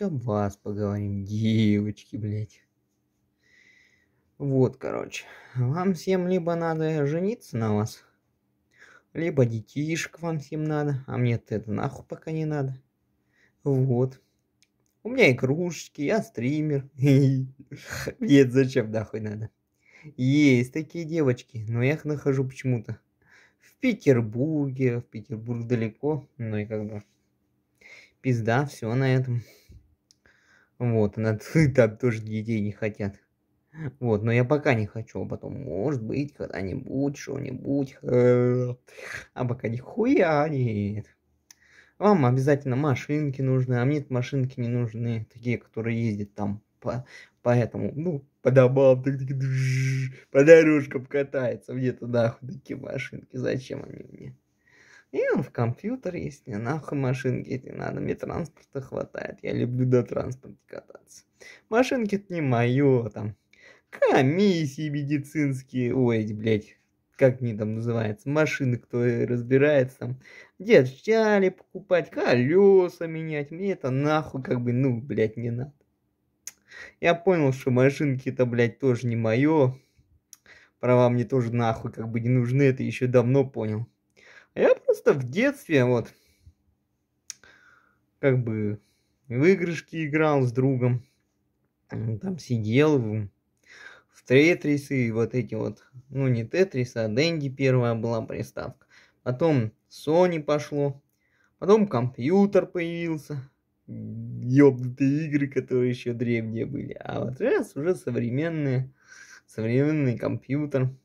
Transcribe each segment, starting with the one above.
Об вас поговорим, девочки, блядь. Вот, короче, вам всем либо надо жениться на вас, либо детишек вам всем надо, а мне это нахуй пока не надо. Вот. У меня игрушечки, я стример. Нет, зачем нахуй надо? Есть такие девочки, но я их нахожу почему-то в Петербурге, в Петербург далеко, но и как бы пизда, все на этом. Вот, она, там тоже детей не хотят. Вот, но я пока не хочу, а потом, может быть, когда-нибудь, что-нибудь. Э, а пока нихуя нет. Вам обязательно машинки нужны, а мне машинки не нужны, такие, которые ездят там по, по этому, ну, по домам, так, так, по дорожкам катается. Мне-то нахуй такие машинки, зачем они мне? И он в компьютере есть, не нахуй машинки эти надо, мне транспорта хватает, я люблю до транспорта кататься. Машинки-то не мое, там, комиссии медицинские, ой, блядь, как они там называются, машины, кто разбирается, там, детчали покупать, колеса менять, мне это нахуй, как бы, ну, блядь, не надо. Я понял, что машинки это, блядь, тоже не мое, права мне тоже нахуй, как бы, не нужны, это еще давно понял. А я просто в детстве вот как бы в игрышки играл с другом. Там сидел в, в Тетрисы и вот эти вот, ну не Тетрис, а Дэнди первая была приставка. Потом Sony пошло, потом компьютер появился, ёбнутые игры, которые еще древние были. А вот сейчас уже современные, современный компьютер –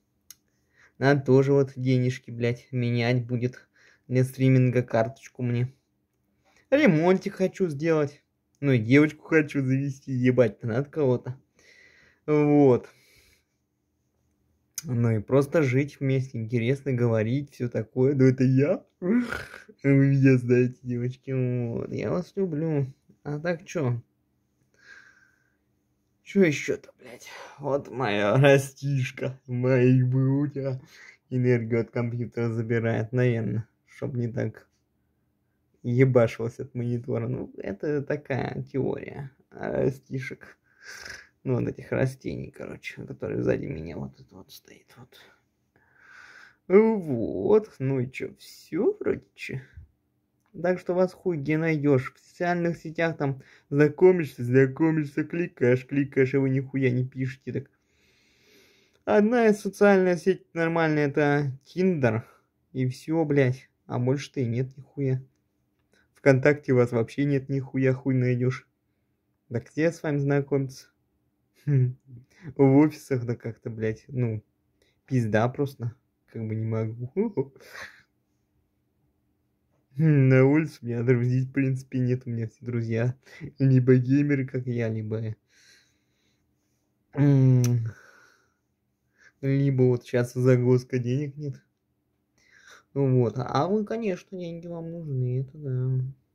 надо тоже вот денежки, блядь, менять будет для стриминга карточку мне. Ремонтик хочу сделать. Ну и девочку хочу завести, ебать, надо кого-то. Вот. Ну и просто жить вместе, интересно говорить, все такое. Ну это я. Вы меня знаете, девочки. Вот. Я вас люблю. А так чё? Что еще-то, блядь? Вот моя растишка, мои бы у тебя энергию от компьютера забирает, наверное, чтобы не так ебашилась от монитора. Ну, это такая теория растишек. Ну, вот этих растений, короче, которые сзади меня вот это вот стоит. Вот. Вот, ну и чё, все вроде чё. Так что вас хуй где найдешь. В социальных сетях там знакомишься, знакомишься, кликаешь, кликаешь, и а вы нихуя не пишете так. Одна из социальных сетей нормальная это Тиндер. И все, блядь. А больше-то и нет нихуя. Вконтакте вас вообще нет нихуя, хуй найдешь. Да где с вами знакомиться? Хм. В офисах, да как-то, блядь, ну, пизда просто. Как бы не могу. На улице у меня друзей, в принципе, нет. У меня все друзья либо геймеры, как я, либо... Либо вот сейчас загвоздка денег нет. Вот. А, а вы, конечно, деньги вам нужны, это да.